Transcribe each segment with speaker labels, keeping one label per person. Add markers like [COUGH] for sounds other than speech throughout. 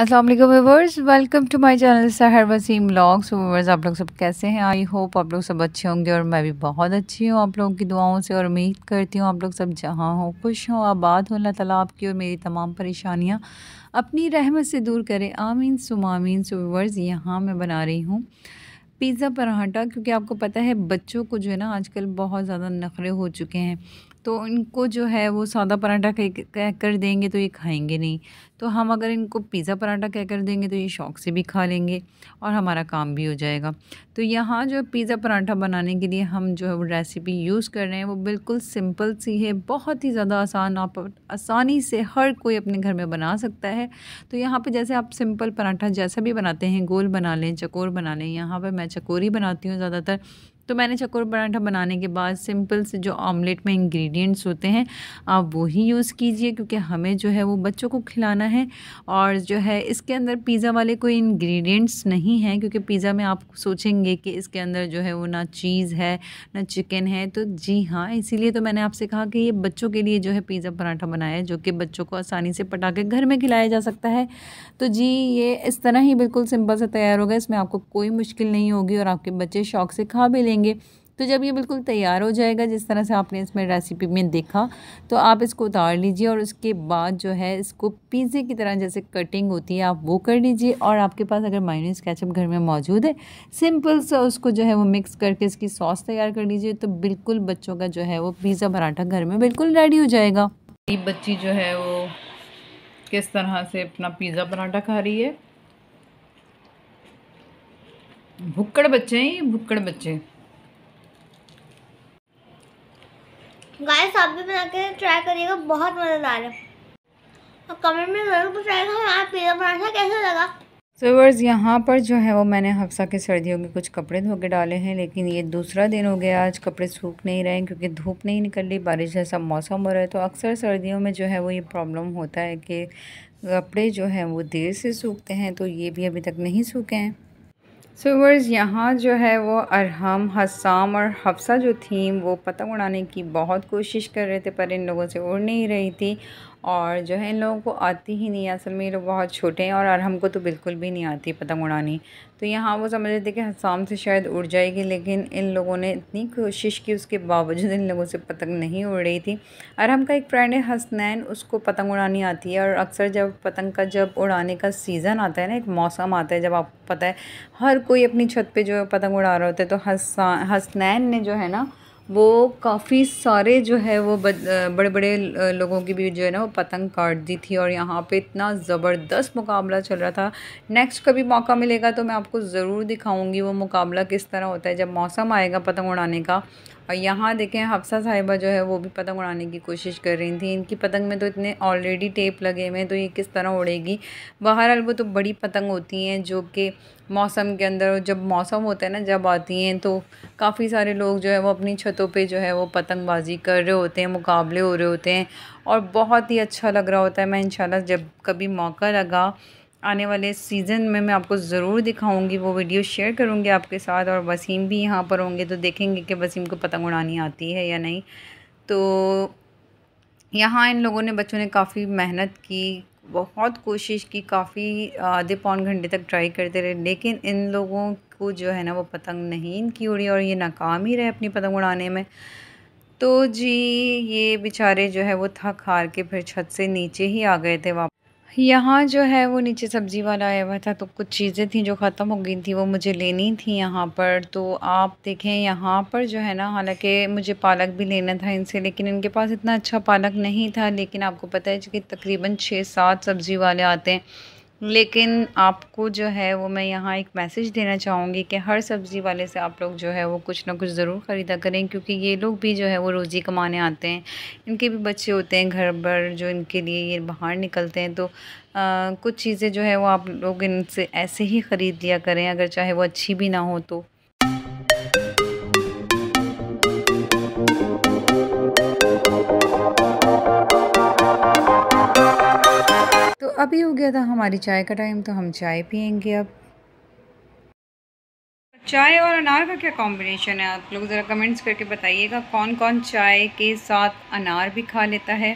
Speaker 1: अस्सलाम वालेकुम viewers welcome to my channel Sahar Waseem blogs viewers आप लोग सब कैसे हैं आई होप आप लोग सब अच्छे होंगे और मैं भी बहुत अच्छी हूँ आप लोगों की दुआओं से और उम्मीद करती हूँ आप लोग सब जहाँ हों खुश हो आबाद हो अल्लाह ताला आपकी और मेरी तमाम परेशानियाँ अपनी रहमत से दूर करें आमीन सुमामीन आमीन व्यूवर्स यहाँ मैं बना रही हूँ पिज़्ज़ा पराठा क्योंकि आपको पता है बच्चों को जो है ना आजकल बहुत ज़्यादा नखरे हो चुके हैं तो इनको जो है वो सादा पराठा कह कर देंगे तो ये खाएंगे नहीं तो हम अगर इनको पिज़्ज़ा पराठा कह कर देंगे तो ये शौक़ से भी खा लेंगे और हमारा काम भी हो जाएगा तो यहाँ जो पिज़्ज़ा पराठा बनाने के लिए हम जो है वो रेसिपी यूज़ कर रहे हैं वो बिल्कुल सिंपल सी है बहुत ही ज़्यादा आसान आप आसानी से हर कोई अपने घर में बना सकता है तो यहाँ पर जैसे आप सिंपल पराठा जैसा भी बनाते हैं गोल बना लें चकोर बना लें यहाँ पर मैं चकोरी बनाती हूँ ज़्यादातर तो मैंने चकोर पराठा बनाने के बाद सिंपल से जो ऑमलेट में इंग्रेडिएंट्स होते हैं आप वो ही यूज़ कीजिए क्योंकि हमें जो है वो बच्चों को खिलाना है और जो है इसके अंदर पिज़्ज़ा वाले कोई इंग्रेडिएंट्स नहीं हैं क्योंकि पिज़्ज़ा में आप सोचेंगे कि इसके अंदर जो है वो ना चीज़ है ना चिकन है तो जी हाँ इसीलिए तो मैंने आपसे कहा कि ये बच्चों के लिए जो है पिज़्ज़ा पराठा बनाया है जो कि बच्चों को आसानी से पटा के घर में खिलाया जा सकता है तो जी ये इस तरह ही बिल्कुल सिंपल से तैयार होगा इसमें आपको कोई मुश्किल नहीं होगी और आपके बच्चे शौक से खा भी देंगे तो जब ये बिल्कुल तैयार हो जाएगा जिस तरह से आपने इसमें रेसिपी में देखा तो आप इसको उतार लीजिए और उसके बाद जो है इसको पिज़्ज़े की तरह जैसे कटिंग होती है आप वो कर लीजिए और आपके पास अगर मायोनीज कैचअप घर में मौजूद है सिंपल सा उसको जो है वो मिक्स करके इसकी सॉस तैयार कर लीजिए तो बिल्कुल बच्चों का जो है वो पिज़्ज़ा पराठा घर में बिल्कुल रेडी हो जाएगा बच्ची जो है वो किस तरह से अपना पिज़्ज़ा पराठा खा रही है भुक्कड़ बच्चे हैं ये भुक्कड़ बच्चे गाइस आप भी बना के ट्राई करिएगा बहुत मज़ेदार है और कमेंट में ज़रूर बताइएगा हमारा पिज़्ज़ा पराठा कैसा लगा सोवर्स so, यहाँ पर जो है वो मैंने हफ्सा के सर्दियों के कुछ कपड़े धो के डाले हैं लेकिन ये दूसरा दिन हो गया आज कपड़े सूख नहीं रहे क्योंकि धूप नहीं निकल रही बारिश जैसा मौसम हो रहा है तो अक्सर सर्दियों में जो है वो ये प्रॉब्लम होता है कि कपड़े जो हैं वो देर से सूखते हैं तो ये भी अभी तक नहीं सूखे हैं सो वर्स यहाँ जो है वो अरहम हसाम और हफ्सा जो थी वो पतंग उड़ाने की बहुत कोशिश कर रहे थे पर इन लोगों से उड़ नहीं रही थी और जो है इन लोगों को आती ही नहीं है असल में ये लोग बहुत छोटे हैं और, अरहम को तो बिल्कुल भी नहीं आती पतंग उड़ानी तो यहाँ वो समझ रहे थे कि हसाम से शायद उड़ जाएगी लेकिन इन लोगों ने इतनी कोशिश की उसके बावजूद इन लोगों से पतंग नहीं उड़ रही थी अरहम का एक फ्रेंड है हसनैन उसको पतंग उड़ानी आती है और अक्सर जब पतंग का जब उड़ाने का सीज़न आता है ना एक मौसम आता है जब आपको पता है हर कोई अपनी छत पर जो है पतंग उड़ा रहा होता है तो हसनैन ने जो है ना वो काफ़ी सारे जो है वो बड़े बड़े लोगों की भी जो है ना वो पतंग काट दी थी और यहाँ पे इतना ज़बरदस्त मुकाबला चल रहा था नेक्स्ट कभी मौका मिलेगा तो मैं आपको ज़रूर दिखाऊंगी वो मुकाबला किस तरह होता है जब मौसम आएगा पतंग उड़ाने का और यहाँ देखें हफ्सा साहिबा जो है वो भी पतंग उड़ाने की कोशिश कर रही थी इनकी पतंग में तो इतने ऑलरेडी टेप लगे हुए हैं तो ये किस तरह उड़ेगी बहरहाल वो तो बड़ी पतंग होती हैं जो कि मौसम के अंदर जब मौसम होता है ना जब आती हैं तो काफ़ी सारे लोग जो है वो अपनी छतों पे जो है वो पतंगबाजी कर रहे होते हैं मुकाबले हो रहे होते हैं और बहुत ही अच्छा लग रहा होता है मैं इंशाल्लाह जब कभी मौका लगा आने वाले सीज़न में मैं आपको ज़रूर दिखाऊंगी वो वीडियो शेयर करूंगी आपके साथ और वसीम भी यहाँ पर होंगे तो देखेंगे कि वसीम को पतंग उड़ानी आती है या नहीं तो यहाँ इन लोगों ने बच्चों ने काफ़ी मेहनत की बहुत कोशिश की काफ़ी आधे पौन घंटे तक ट्राई करते रहे लेकिन इन लोगों को जो है ना वो पतंग नहीं इनकी उड़ी और ये नाकाम ही रहे अपनी पतंग उड़ाने में तो जी ये बेचारे जो है वो थक हार के फिर छत से नीचे ही आ गए थे वापस यहाँ जो है वो नीचे सब्ज़ी वाला आया हुआ था तो कुछ चीज़ें थी जो ख़त्म हो गई थी वो मुझे लेनी थी यहाँ पर तो आप देखें यहाँ पर जो है ना हालांकि मुझे पालक भी लेना था इनसे लेकिन इनके पास इतना अच्छा पालक नहीं था लेकिन आपको पता है कि तकरीबन छः सात सब्ज़ी वाले आते हैं लेकिन आपको जो है वो मैं यहाँ एक मैसेज देना चाहूँगी कि हर सब्ज़ी वाले से आप लोग जो है वो कुछ ना कुछ ज़रूर ख़रीदा करें क्योंकि ये लोग भी जो है वो रोज़ी कमाने आते हैं इनके भी बच्चे होते हैं घर पर जो इनके लिए ये बाहर निकलते हैं तो आ, कुछ चीज़ें जो है वो आप लोग इनसे ऐसे ही ख़रीद लिया करें अगर चाहे वो अच्छी भी ना हो तो अभी हो गया था हमारी चाय का टाइम तो हम चाय पियेंगे अब चाय और अनार का क्या कॉम्बिनेशन है आप लोग ज़रा कमेंट्स करके बताइएगा कौन कौन चाय के साथ अनार भी खा लेता है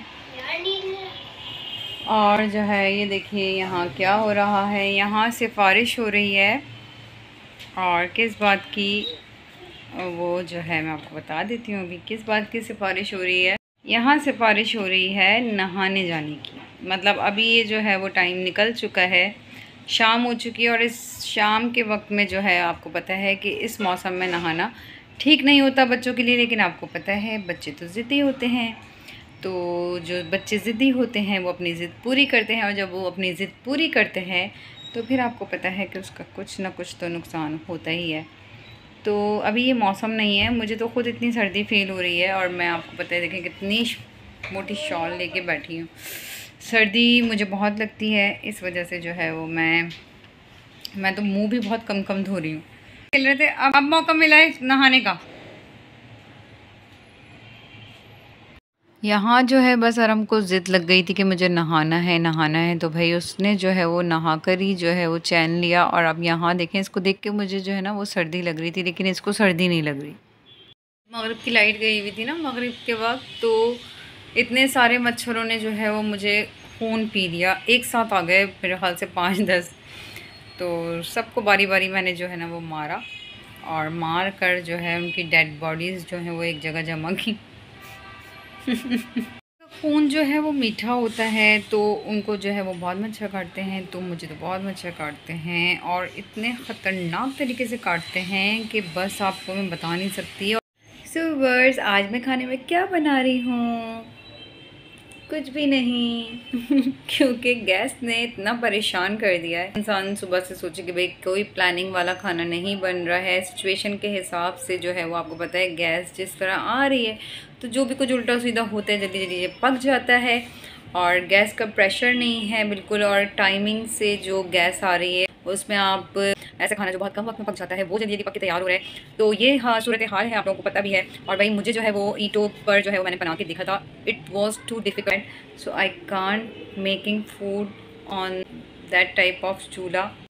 Speaker 1: और जो है ये देखिए यहाँ क्या हो रहा है यहाँ सिफारिश हो रही है और किस बात की वो जो है मैं आपको बता देती हूँ अभी किस बात की सिफारिश हो रही है यहाँ सिफारिश हो रही है नहाने जाने की मतलब अभी ये जो है वो टाइम निकल चुका है शाम हो चुकी है और इस शाम के वक्त में जो है आपको पता है कि इस मौसम में नहाना ठीक नहीं होता बच्चों के लिए लेकिन आपको पता है बच्चे तो ज़िद्दी होते हैं तो जो बच्चे ज़िद्दी होते हैं वो अपनी ज़िद पूरी करते हैं और जब वो अपनी ज़िद पूरी करते हैं तो फिर आपको पता है कि उसका कुछ ना कुछ तो नुकसान होता ही है तो अभी ये मौसम नहीं है मुझे तो ख़ुद इतनी सर्दी फील हो रही है और मैं आपको पता है देखें कितनी मोटी शॉल लेके बैठी हूँ सर्दी मुझे बहुत लगती है इस वजह से जो है वो मैं मैं तो मुंह भी बहुत कम कम धो रही हूँ खेल रहे थे अब अब मौका मिला है नहाने का यहाँ जो है बस अरम को ज़िद लग गई थी कि मुझे नहाना है नहाना है तो भाई उसने जो है वो नहा कर ही जो है वो चैन लिया और अब यहाँ देखें इसको देख के मुझे जो है ना वो सर्दी लग रही थी लेकिन इसको सर्दी नहीं लग रही मगरब की लाइट गई हुई थी ना मगरब के वक्त तो इतने सारे मच्छरों ने जो है वो मुझे खून पी दिया एक साथ आ गए मेरे ख्याल से पाँच दस तो सबको बारी बारी मैंने जो है ना वो मारा और मार कर जो है उनकी डेड बॉडीज़ जो है वो एक जगह जमा की [LAUGHS] खून जो है वो मीठा होता है तो उनको जो है वो बहुत मच्छर काटते हैं तो मुझे तो बहुत मच्छर काटते हैं और इतने ख़तरनाक तरीके से काटते हैं कि बस आपको मैं बता नहीं सकती सुबर्स आज मैं खाने में क्या बना रही हूँ कुछ भी नहीं [LAUGHS] क्योंकि गैस ने इतना परेशान कर दिया है इंसान सुबह से सोचे कि भाई कोई प्लानिंग वाला खाना नहीं बन रहा है सिचुएशन के हिसाब से जो है वो आपको पता है गैस जिस तरह आ रही है तो जो भी कुछ उल्टा सीधा होता है जल्दी जल्दी पक जाता है और गैस का प्रेशर नहीं है बिल्कुल और टाइमिंग से जो गैस आ रही है उसमें आप ऐसा खाना जो बहुत कम वक्त में पक जाता है वो जल्दी जल्दी पक के तैयार हो रहा है तो ये हाँ सूरत हाल है आप लोगों को पता भी है और भाई मुझे जो है वो ईटो पर जो है वो मैंने बना के देखा था it was too difficult so I can making food on that type of चूल्हा